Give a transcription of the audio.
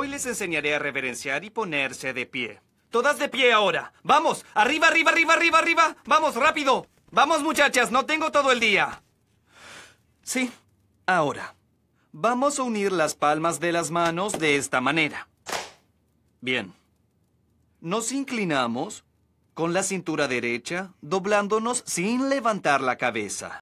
Hoy les enseñaré a reverenciar y ponerse de pie. Todas de pie ahora. Vamos, arriba, arriba, arriba, arriba, arriba. Vamos, rápido. Vamos, muchachas, no tengo todo el día. Sí, ahora. Vamos a unir las palmas de las manos de esta manera. Bien. Nos inclinamos con la cintura derecha, doblándonos sin levantar la cabeza.